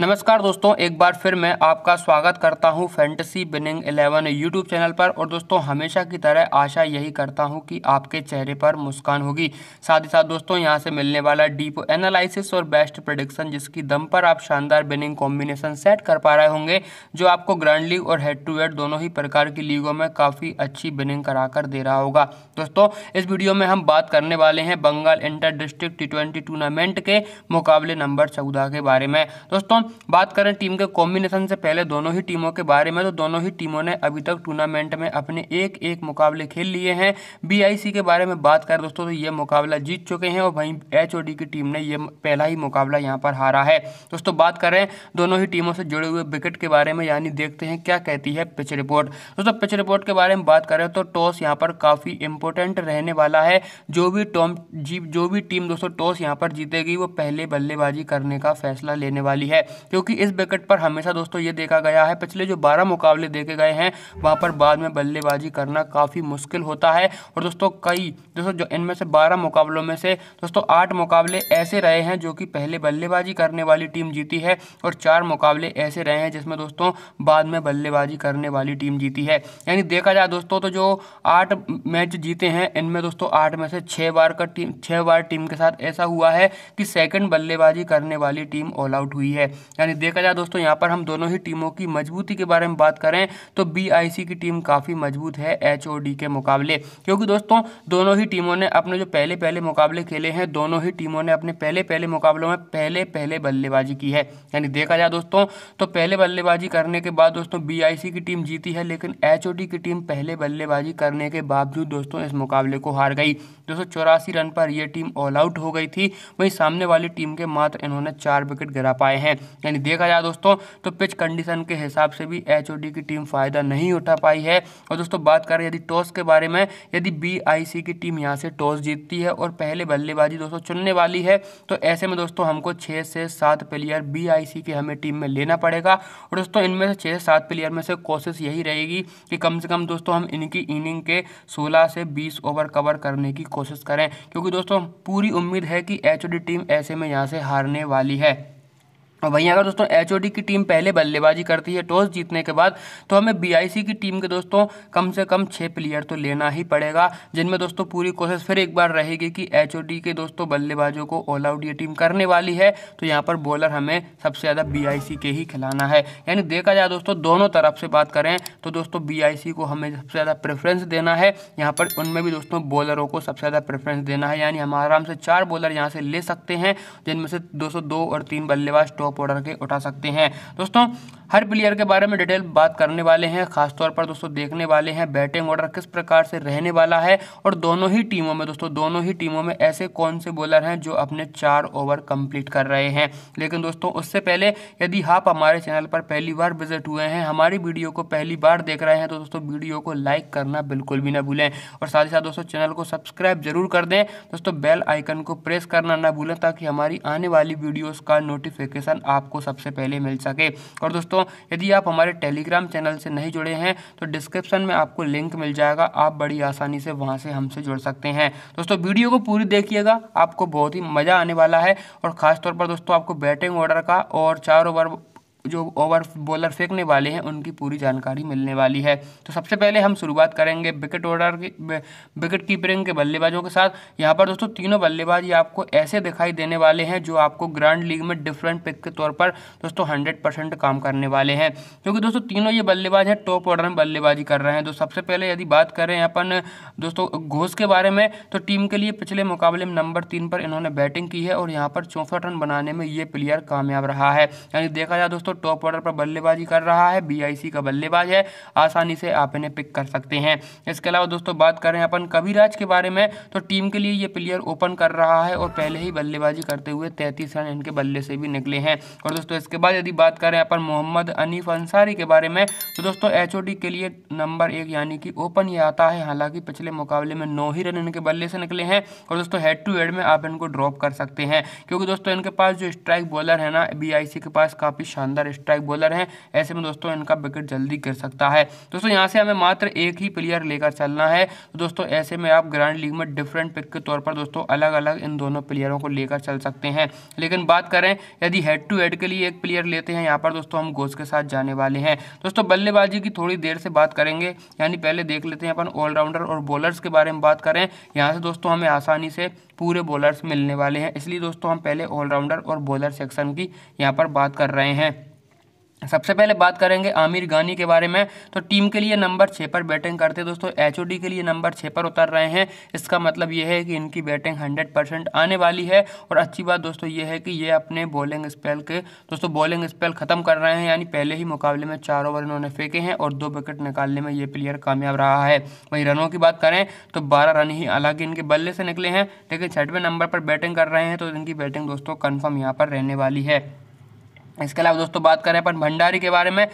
नमस्कार दोस्तों एक बार फिर मैं आपका स्वागत करता हूं fantasy winning eleven YouTube channel पर और दोस्तों हमेशा की तरह आशा यही करता हूं कि आपके चेहरे पर मुस्कान होगी साथ ही साथ दोस्तों यहां से मिलने वाला डीप एनालिसिस और बेस्ट प्रडिक्शन जिसकी दम पर आप शानदार बिनिंग कॉम्बिनेशन सेट कर पा रहे होंगे जो आपको ग्रैंड लीग और हेड टू हेड दोनों ही प्रकार की लीगों में काफ़ी अच्छी बिनिंग करा दे रहा होगा दोस्तों इस वीडियो में हम बात करने वाले हैं Bengal inter district T tournament के मुकाबले नंबर चौदह के बारे में दोस्तों बात करें टीम के कॉम्बिनेशन से पहले दोनों ही टीमों के बारे में तो दोनों ही टीमों ने अभी तक टूर्नामेंट में अपने एक एक मुकाबले खेल लिए हैं बी के बारे में बात करें दोस्तों तो ये मुकाबला जीत चुके हैं और वहीं एच की टीम ने ये पहला ही मुकाबला यहाँ पर हारा है दोस्तों बात करें दोनों ही टीमों से जुड़े हुए विकेट के बारे में यानी देखते हैं क्या कहती है पिच रिपोर्ट दोस्तों पिच रिपोर्ट के बारे में बात करें तो टॉस यहाँ पर काफ़ी इंपॉर्टेंट रहने वाला है जो भी टॉम जी जो भी टीम दोस्तों टॉस यहाँ पर जीतेगी वो पहले बल्लेबाजी करने का फैसला लेने वाली है क्योंकि इस विकेट पर हमेशा दोस्तों ये देखा गया है पिछले जो बारह मुकाबले देखे गए हैं वहाँ पर बाद में बल्लेबाजी करना काफ़ी मुश्किल होता है और दोस्तों कई दोस्तों जो इनमें से बारह मुकाबलों में से दोस्तों आठ मुकाबले ऐसे रहे हैं जो कि पहले बल्लेबाजी करने वाली टीम जीती है और चार मुकाबले ऐसे रहे हैं जिसमें दोस्तों बाद में बल्लेबाजी करने वाली टीम जीती है यानी देखा जाए दोस्तों तो जो आठ मैच जीते हैं इनमें दोस्तों आठ में से छः बार का टीम छः बार टीम के साथ ऐसा हुआ है कि सेकंड बल्लेबाजी करने वाली टीम ऑल आउट हुई है यानी देखा जाए दोस्तों यहाँ पर हम दोनों ही टीमों की मजबूती के बारे में बात करें तो बी की टीम काफ़ी मजबूत है एच के मुकाबले क्योंकि दोस्तों दोनों ही टीमों ने अपने जो पहले पहले मुकाबले खेले हैं दोनों ही टीमों ने अपने पहले पहले मुकाबलों में पहले पहले बल्लेबाजी की है यानी देखा जाए दोस्तों तो पहले बल्लेबाजी करने के बाद दोस्तों बी की टीम जीती है लेकिन एच की टीम पहले बल्लेबाजी करने के बावजूद दोस्तों इस मुकाबले को हार गई दोस्तों चौरासी रन पर यह टीम ऑल आउट हो गई थी वहीं सामने वाली टीम के मात्र इन्होंने चार विकेट गिरा पाए हैं यानी देखा जाए दोस्तों तो पिच कंडीशन के हिसाब से भी एच की टीम फ़ायदा नहीं उठा पाई है और दोस्तों बात करें यदि टॉस के बारे में यदि बी की टीम यहाँ से टॉस जीतती है और पहले बल्लेबाजी दोस्तों चुनने वाली है तो ऐसे में दोस्तों हमको छः से सात प्लेयर बी के हमें टीम में लेना पड़ेगा और दोस्तों इनमें से छः से सात प्लेयर में से कोशिश यही रहेगी कि कम से कम दोस्तों हम इनकी इनिंग के 16 से 20 ओवर कवर करने की कोशिश करें क्योंकि दोस्तों पूरी उम्मीद है कि एच टीम ऐसे में यहाँ से हारने वाली है वहीं अगर दोस्तों एच की टीम पहले बल्लेबाजी करती है टॉस जीतने के बाद तो हमें बी की टीम के दोस्तों कम से कम छः प्लेयर तो लेना ही पड़ेगा जिनमें दोस्तों पूरी कोशिश फिर एक बार रहेगी कि एच के दोस्तों बल्लेबाजों को ऑल आउट ये टीम करने वाली है तो यहाँ पर बॉलर हमें सबसे ज़्यादा बी के ही खिलाना है यानी देखा जाए दोस्तों दोनों तरफ से बात करें तो दोस्तों बी को हमें सबसे ज़्यादा प्रेफरेंस देना है यहाँ पर उनमें भी दोस्तों बॉलरों को सबसे ज़्यादा प्रेफरेंस देना है यानी हम आराम से चार बॉलर यहाँ से ले सकते हैं जिनमें से दोस्तों दो और तीन बल्लेबाज टॉप टॉप ऑर्डर के उठा सकते हैं दोस्तों हर प्लेयर के बारे में डिटेल बात करने वाले हैं खासतौर पर दोस्तों देखने वाले हैं बैटिंग ऑर्डर किस प्रकार से रहने वाला है और दोनों ही टीमों में दोस्तों दोनों ही टीमों में ऐसे कौन से बॉलर हैं जो अपने चार ओवर कंप्लीट कर रहे हैं लेकिन दोस्तों उससे पहले यदि आप हमारे चैनल पर पहली बार विजिट हुए हैं हमारी वीडियो को पहली बार देख रहे हैं तो दोस्तों वीडियो को लाइक करना बिल्कुल भी ना भूलें और साथ ही साथ दोस्तों चैनल को सब्सक्राइब जरूर कर दें दोस्तों बेल आइकन को प्रेस करना ना भूलें ताकि हमारी आने वाली वीडियोज़ का नोटिफिकेशन आपको सबसे पहले मिल सके और दोस्तों यदि आप हमारे टेलीग्राम चैनल से नहीं जुड़े हैं तो डिस्क्रिप्शन में आपको लिंक मिल जाएगा आप बड़ी आसानी से वहाँ से हमसे जुड़ सकते हैं दोस्तों वीडियो को पूरी देखिएगा आपको बहुत ही मज़ा आने वाला है और ख़ासतौर पर दोस्तों आपको बैटिंग ऑर्डर का और चार ओवर जो ओवर बॉलर फेंकने वाले हैं उनकी पूरी जानकारी मिलने वाली है तो सबसे पहले हम शुरुआत करेंगे विकेट ऑर्डर की विकेट कीपरिंग के बल्लेबाजों के साथ यहाँ पर दोस्तों तीनों बल्लेबाज आपको ऐसे दिखाई देने वाले हैं जो आपको ग्रैंड लीग में डिफरेंट पिक के तौर पर दोस्तों हंड्रेड परसेंट काम करने वाले हैं क्योंकि दोस्तों तीनों ये बल्लेबाज हैं टॉप ऑर्डर में बल्लेबाजी कर रहे हैं तो सबसे पहले यदि बात करें अपन दोस्तों घोष के बारे में तो टीम के लिए पिछले मुकाबले में नंबर तीन पर इन्होंने बैटिंग की है और यहाँ पर चौंसठ रन बनाने में ये प्लेयर कामयाब रहा है यानी देखा जाए दोस्तों टॉप ऑर्डर पर बल्लेबाजी कर रहा है बी का बल्लेबाज है आसानी से आप इन्हें पिक कर सकते हैं इसके अलावा दोस्तों बात करें अपन कविराज के बारे में तो टीम के लिए ये प्लेयर ओपन कर रहा है और पहले ही बल्लेबाजी करते हुए तैंतीस रन इनके बल्ले से भी निकले हैं और दोस्तों इसके बाद यदि बात करें अपन मोहम्मद अनीफ अंसारी के बारे में तो दोस्तों एच के लिए नंबर एक यानी कि ओपन ये आता है हालांकि पिछले मुकाबले में नौ ही रन इनके बल्ले से निकले हैं और दोस्तों हेड टू हेड में आप इनको ड्रॉप कर सकते हैं क्योंकि दोस्तों इनके पास जो स्ट्राइक बॉलर है ना बी के पास काफ़ी शानदार शानदार स्ट्राइक बॉलर है ऐसे में दोस्तों इनका विकेट जल्दी गिर सकता है दोस्तों यहाँ से हमें मात्र एक ही प्लेयर लेकर चलना है तो दोस्तों ऐसे में आप ग्रैंड लीग में डिफरेंट पिक के तौर पर दोस्तों अलग अलग इन दोनों प्लेयरों को लेकर चल सकते हैं लेकिन बात करें यदि हेड टू हेड के लिए एक प्लेयर लेते हैं यहाँ पर दोस्तों हम गोस के साथ जाने वाले हैं दोस्तों बल्लेबाजी की थोड़ी देर से बात करेंगे यानी पहले देख लेते हैं अपन ऑलराउंडर और बॉलर्स के बारे में बात करें यहाँ से दोस्तों हमें आसानी से पूरे बॉलर्स मिलने वाले हैं इसलिए दोस्तों हम पहले ऑलराउंडर और बॉलर सेक्शन की यहाँ पर बात कर रहे हैं सबसे पहले बात करेंगे आमिर गानी के बारे में तो टीम के लिए नंबर छः पर बैटिंग करते हैं दोस्तों एच के लिए नंबर छः पर उतर रहे हैं इसका मतलब ये है कि इनकी बैटिंग हंड्रेड परसेंट आने वाली है और अच्छी बात दोस्तों ये है कि ये अपने बॉलिंग स्पेल के दोस्तों बॉलिंग स्पेल ख़त्म कर रहे हैं यानी पहले ही मुकाबले में चार ओवर इन्होंने फेंके हैं और दो विकेट निकालने में ये प्लेयर कामयाब रहा है वहीं रनों की बात करें तो बारह रन ही हालांकि इनके बल्ले से निकले हैं लेकिन छठवें नंबर पर बैटिंग कर रहे हैं तो इनकी बैटिंग दोस्तों कन्फर्म यहाँ पर रहने वाली है इसके अलावा दोस्तों बात करें अपन भंडारी के बारे में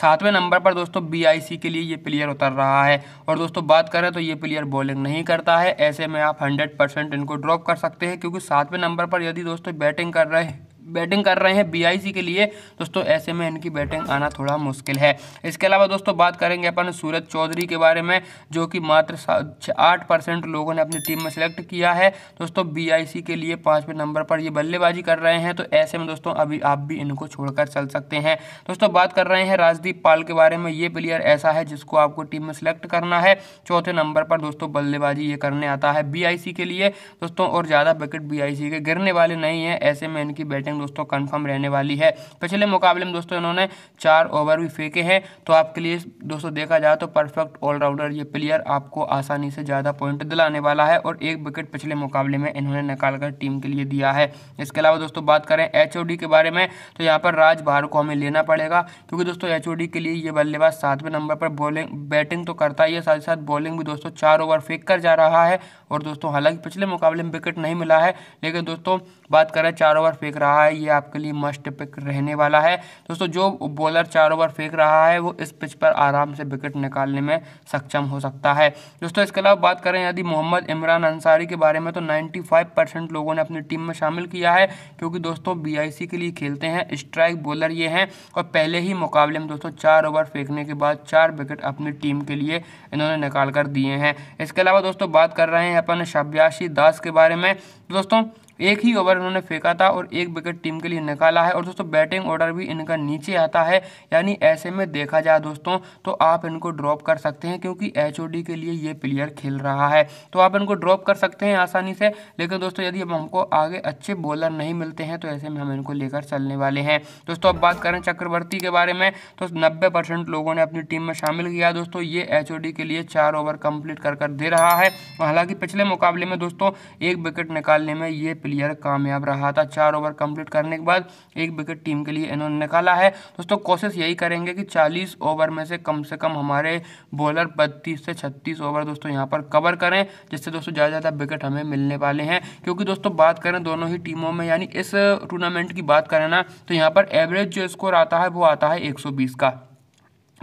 सातवें नंबर पर दोस्तों बीआईसी के लिए ये प्लेयर उतर रहा है और दोस्तों बात करें तो ये प्लेयर बॉलिंग नहीं करता है ऐसे में आप 100 परसेंट इनको ड्रॉप कर सकते हैं क्योंकि सातवें नंबर पर यदि दोस्तों बैटिंग कर रहे हैं बैटिंग कर रहे हैं बीआईसी के लिए दोस्तों ऐसे में इनकी बैटिंग आना थोड़ा मुश्किल है इसके अलावा दोस्तों बात करेंगे अपन सूरज चौधरी के बारे में जो कि मात्र आठ परसेंट लोगों ने अपनी टीम में सेलेक्ट किया है दोस्तों बीआईसी के लिए पाँचवें नंबर पर ये बल्लेबाजी कर रहे हैं तो ऐसे में दोस्तों अभी आप भी इनको छोड़कर चल सकते हैं दोस्तों बात कर रहे हैं राजदीप पाल के बारे में ये प्लेयर ऐसा है जिसको आपको टीम में सेलेक्ट करना है चौथे नंबर पर दोस्तों बल्लेबाजी ये करने आता है बीआईसी के लिए दोस्तों और ज़्यादा विकेट बीआईसी के गिरने वाले नहीं हैं ऐसे में इनकी बैटिंग दोस्तों कंफर्म रहने वाली है पिछले मुकाबले में दोस्तों इन्होंने चार ओवर भी फेंके हैं तो आपके लिए दोस्तों देखा जाए तो परफेक्ट ऑलराउंडर ये प्लेयर आपको आसानी से ज़्यादा पॉइंट दिलाने वाला है और एक विकेट पिछले मुकाबले में इन्होंने निकाल कर टीम के लिए दिया है इसके अलावा दोस्तों बात करें एच के बारे में तो यहाँ पर राज भार को हमें लेना पड़ेगा क्योंकि दोस्तों एच के लिए ये बल्लेबाज सातवें नंबर पर बॉलिंग बैटिंग तो करता ही है साथ ही साथ बॉलिंग भी दोस्तों चार ओवर फेंक कर जा रहा है और दोस्तों हालांकि पिछले मुकाबले में विकेट नहीं मिला है लेकिन दोस्तों बात करें चार ओवर फेंक रहा है ये आपके लिए मस्ट पिक रहने वाला है दोस्तों जो बॉलर चार ओवर फेंक रहा है वो इस पिच पर आराम से विकेट निकालने में सक्षम हो सकता है दोस्तों इसके अलावा बात करें यदि मोहम्मद इमरान अंसारी के बारे में तो नाइन्टी परसेंट लोगों ने अपनी टीम में शामिल किया है क्योंकि दोस्तों बी के लिए खेलते हैं स्ट्राइक बॉलर ये हैं और पहले ही मुकाबले में दोस्तों चार ओवर फेंकने के बाद चार विकेट अपनी टीम के लिए इन्होंने निकाल कर दिए हैं इसके अलावा दोस्तों बात कर रहे हैं अपन शब्याशी दास के बारे में दोस्तों एक ही ओवर इन्होंने फेंका था और एक विकेट टीम के लिए निकाला है और दोस्तों बैटिंग ऑर्डर भी इनका नीचे आता है यानी ऐसे में देखा जाए दोस्तों तो आप इनको ड्रॉप कर सकते हैं क्योंकि एच के लिए ये प्लेयर खेल रहा है तो आप इनको ड्रॉप कर सकते हैं आसानी से लेकिन दोस्तों यदि अब हमको आगे अच्छे बॉलर नहीं मिलते हैं तो ऐसे में हम इनको लेकर चलने वाले हैं दोस्तों अब बात करें चक्रवर्ती के बारे में तो नब्बे परसेंट लोगों ने अपनी टीम में शामिल किया दोस्तों ये एच के लिए चार ओवर कंप्लीट कर कर दे रहा है हालांकि पिछले मुकाबले में दोस्तों एक विकेट निकालने में ये प्लेयर कामयाब रहा था चार ओवर कंप्लीट करने के बाद एक विकेट टीम के लिए इन्होंने निकाला है दोस्तों कोशिश यही करेंगे कि चालीस ओवर में से कम से कम हमारे बॉलर बत्तीस से छत्तीस ओवर दोस्तों यहाँ पर कवर करें जिससे दोस्तों ज़्यादा ज़्यादा विकेट हमें मिलने वाले हैं क्योंकि दोस्तों बात करें दोनों ही टीमों में यानी इस टूर्नामेंट की बात करें ना तो यहाँ पर एवरेज जो स्कोर आता है वो आता है एक का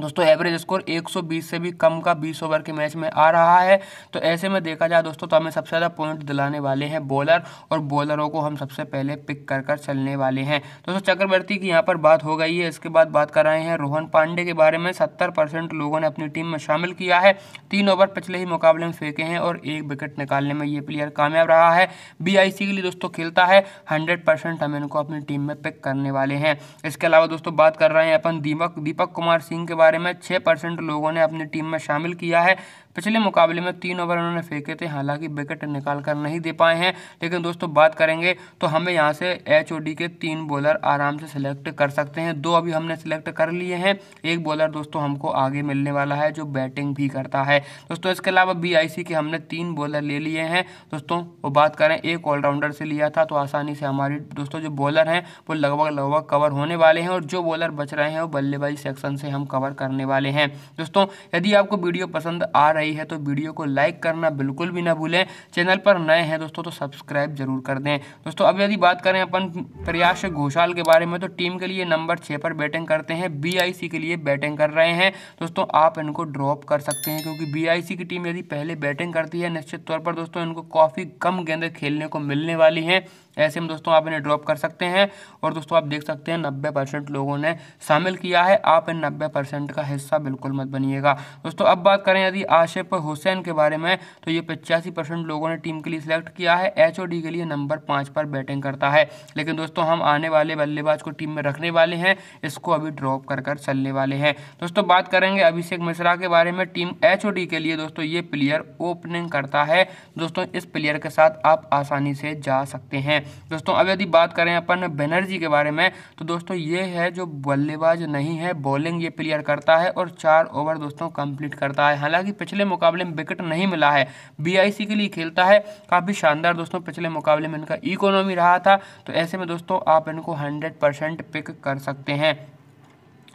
दोस्तों एवरेज स्कोर 120 से भी कम का 20 ओवर के मैच में आ रहा है तो ऐसे में देखा जाए दोस्तों तो हमें सबसे ज़्यादा पॉइंट दिलाने वाले हैं बॉलर और बॉलरों को हम सबसे पहले पिक कर कर चलने वाले हैं दोस्तों चक्रवर्ती की यहाँ पर बात हो गई है इसके बाद बात कर रहे हैं रोहन पांडे के बारे में सत्तर लोगों ने अपनी टीम में शामिल किया है तीन ओवर पिछले ही मुकाबले में फेंके हैं और एक विकेट निकालने में ये प्लेयर कामयाब रहा है बी के लिए दोस्तों खेलता है हंड्रेड हम इनको अपनी टीम में पिक करने वाले हैं इसके अलावा दोस्तों बात कर रहे हैं अपन दीपक दीपक कुमार सिंह के बारे में छः परसेंट लोगों ने अपनी टीम में शामिल किया है पिछले मुकाबले में तीन ओवर उन्होंने फेंके थे हालांकि विकेट निकाल कर नहीं दे पाए हैं लेकिन दोस्तों बात करेंगे तो हमें यहाँ से एच के तीन बॉलर आराम से सिलेक्ट कर सकते हैं दो अभी हमने सिलेक्ट कर लिए हैं एक बॉलर दोस्तों हमको आगे मिलने वाला है जो बैटिंग भी करता है दोस्तों इसके अलावा बी के हमने तीन बॉलर ले लिए हैं दोस्तों वो बात करें एक ऑलराउंडर से लिया था तो आसानी से हमारी दोस्तों जो बॉलर हैं वो लगभग लगभग कवर होने वाले हैं और जो बॉलर बच रहे हैं वो बल्लेबाजी सेक्शन से हम कवर करने वाले हैं दोस्तों यदि आपको वीडियो पसंद आ रही रही है तो वीडियो को लाइक करना बिल्कुल भी ना भूलें चैनल पर नए हैं दोस्तों तो सब्सक्राइब जरूर कर दें दोस्तों अब यदि बात करें अपन प्रयास घोषाल के बारे में तो टीम के लिए नंबर छः पर बैटिंग करते हैं बी के लिए बैटिंग कर रहे हैं दोस्तों आप इनको ड्रॉप कर सकते हैं क्योंकि बी की टीम यदि पहले बैटिंग करती है निश्चित तौर पर दोस्तों इनको काफ़ी कम गेंदे खेलने को मिलने वाली हैं ऐसे में दोस्तों आप इन्हें ड्रॉप कर सकते हैं और दोस्तों आप देख सकते हैं नब्बे परसेंट लोगों ने शामिल किया है आप इन नब्बे परसेंट का हिस्सा बिल्कुल मत बनिएगा दोस्तों अब बात करें यदि आज आशिफ हुसैन के बारे में तो ये पचासी परसेंट लोगों ने टीम के लिए सिलेक्ट किया है एच के लिए नंबर पाँच पर बैटिंग करता है लेकिन दोस्तों हम आने वाले बल्लेबाज को टीम में रखने वाले हैं इसको अभी ड्रॉप कर कर चलने वाले हैं दोस्तों बात करेंगे अभिषेक मिश्रा के बारे में टीम एच के लिए दोस्तों ये प्लेयर ओपनिंग करता है दोस्तों इस प्लेयर के साथ आप आसानी से जा सकते हैं दोस्तों अब यदि बात करें अपन बैनर्जी के बारे में तो दोस्तों ये है जो बल्लेबाज नहीं है बॉलिंग ये प्लेयर करता है और चार ओवर दोस्तों कंप्लीट करता है हालांकि पिछले पिछले मुकाबले में विकेट नहीं मिला है बी के लिए खेलता है काफ़ी शानदार दोस्तों पिछले मुकाबले में इनका इकोनॉमी रहा था तो ऐसे में दोस्तों आप इनको हंड्रेड पिक कर सकते हैं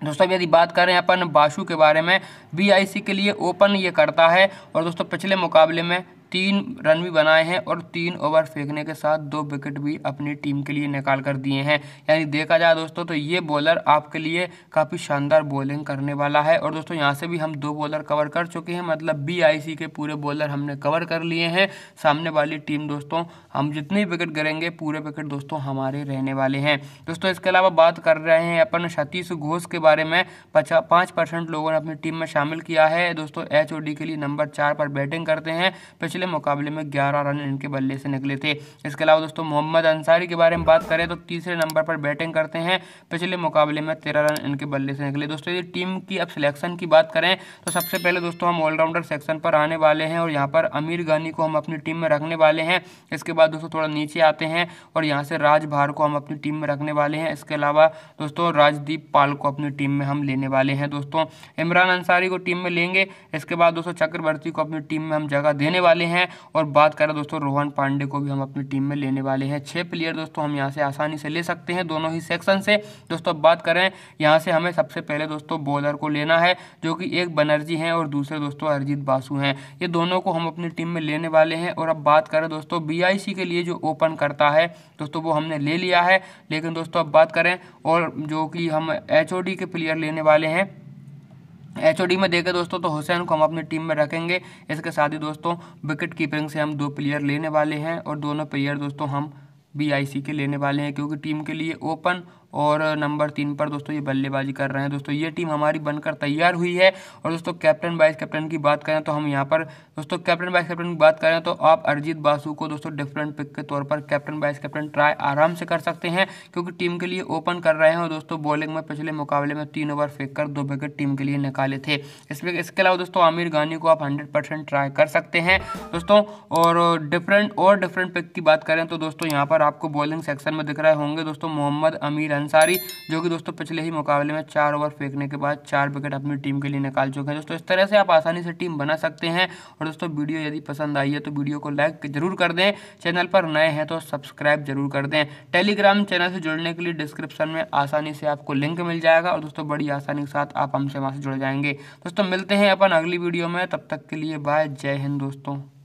दोस्तों अब यदि बात करें अपन बाशु के बारे में बी के लिए ओपन ये करता है और दोस्तों पिछले मुकाबले में तीन रन भी बनाए हैं और तीन ओवर फेंकने के साथ दो विकेट भी अपनी टीम के लिए निकाल कर दिए हैं यानी देखा जाए दोस्तों तो ये बॉलर आपके लिए काफ़ी शानदार बॉलिंग करने वाला है और दोस्तों यहाँ से भी हम दो बॉलर कवर कर चुके हैं मतलब बी के पूरे बॉलर हमने कवर कर लिए हैं सामने वाली टीम दोस्तों हम जितने विकेट गिरेंगे पूरे विकेट दोस्तों हमारे रहने वाले हैं दोस्तों इसके अलावा बात कर रहे हैं अपन सतीश घोष के बारे में पचा पाँच परसेंट लोगों ने अपनी टीम में शामिल किया है दोस्तों एच के लिए नंबर चार पर बैटिंग करते हैं पिछले पिछले मुकाबले में ग्यारह रन इनके बल्ले से निकले थे इसके अलावा दोस्तों मोहम्मद अंसारी के बारे में बात करें तो तीसरे नंबर पर बैटिंग करते हैं पिछले मुकाबले में तेरह रन इनके बल्ले से निकले दोस्तों यदि टीम की अब सिलेक्शन की बात करें तो सबसे पहले दोस्तों हम ऑलराउंडर सेक्शन पर आने वाले हैं और यहाँ पर अमीर गानी को हम अपनी टीम में रखने वाले हैं इसके बाद दोस्तों थोड़ा नीचे आते हैं और यहाँ से राज भार को हम अपनी टीम में रखने वाले हैं इसके अलावा दोस्तों राजदीप पाल को अपनी टीम में हम लेने वाले हैं दोस्तों इमरान अंसारी को टीम में लेंगे इसके बाद दोस्तों चक्रवर्ती को अपनी टीम में हम जगह देने वाले हैं हैं और बात करें दोस्तों रोहन पांडे को भी हम अपनी टीम में लेने वाले हैं छः प्लेयर दोस्तों हम यहाँ से आसानी से ले सकते हैं दोनों ही सेक्शन से दोस्तों अब बात करें यहाँ से हमें सबसे पहले दोस्तों बॉलर को लेना है जो कि एक बनर्जी हैं और दूसरे दोस्तों अरिजीत बासु हैं ये दोनों को हम अपनी टीम में लेने वाले हैं और अब बात करें दोस्तों बी के लिए जो ओपन करता है दोस्तों वो हमने ले लिया है लेकिन दोस्तों अब बात करें और जो कि हम एच के प्लेयर लेने वाले हैं एच में देखें दोस्तों तो हुसैन को हम अपनी टीम में रखेंगे इसके साथ ही दोस्तों विकेट कीपरिंग से हम दो प्लेयर लेने वाले हैं और दोनों प्लेयर दोस्तों हम बी के लेने वाले हैं क्योंकि टीम के लिए ओपन और नंबर तीन पर दोस्तों ये बल्लेबाजी कर रहे हैं दोस्तों ये टीम हमारी बनकर तैयार हुई है और दोस्तों कैप्टन वाइस कैप्टन की बात करें तो हम यहाँ पर दोस्तों कैप्टन वाइस कैप्टन की बात करें तो आप अरिजीत बासु को दोस्तों डिफरेंट पिक के तौर पर कैप्टन वाइस कैप्टन ट्राई आराम से कर सकते हैं क्योंकि टीम के लिए ओपन कर रहे हैं और दोस्तों बॉलिंग में पिछले मुकाबले में तीन ओवर फेंक कर दो विकेट टीम के लिए निकाले थे इसमें इसके अलावा दोस्तों आमिर गानी को आप हंड्रेड ट्राई कर सकते हैं दोस्तों और डिफरेंट और डिफरेंट पिक की बात करें तो दोस्तों यहाँ पर आपको बॉलिंग सेक्शन में दिख रहे होंगे दोस्तों मोहम्मद अमीर अंसारी जो कि दोस्तों पिछले ही मुकाबले में चार ओवर फेंकने के बाद चार विकेट अपनी टीम के लिए निकाल चुके हैं दोस्तों इस तरह से आप आसानी से टीम बना सकते हैं और दोस्तों वीडियो यदि पसंद आई है तो वीडियो को लाइक जरूर कर दें चैनल पर नए हैं तो सब्सक्राइब जरूर कर दें टेलीग्राम चैनल से जुड़ने के लिए डिस्क्रिप्शन में आसानी से आपको लिंक मिल जाएगा और दोस्तों बड़ी आसानी के साथ आप हमसे वहाँ से जुड़ जाएंगे दोस्तों मिलते हैं अपन अगली वीडियो में तब तक के लिए बाय जय हिंद दोस्तों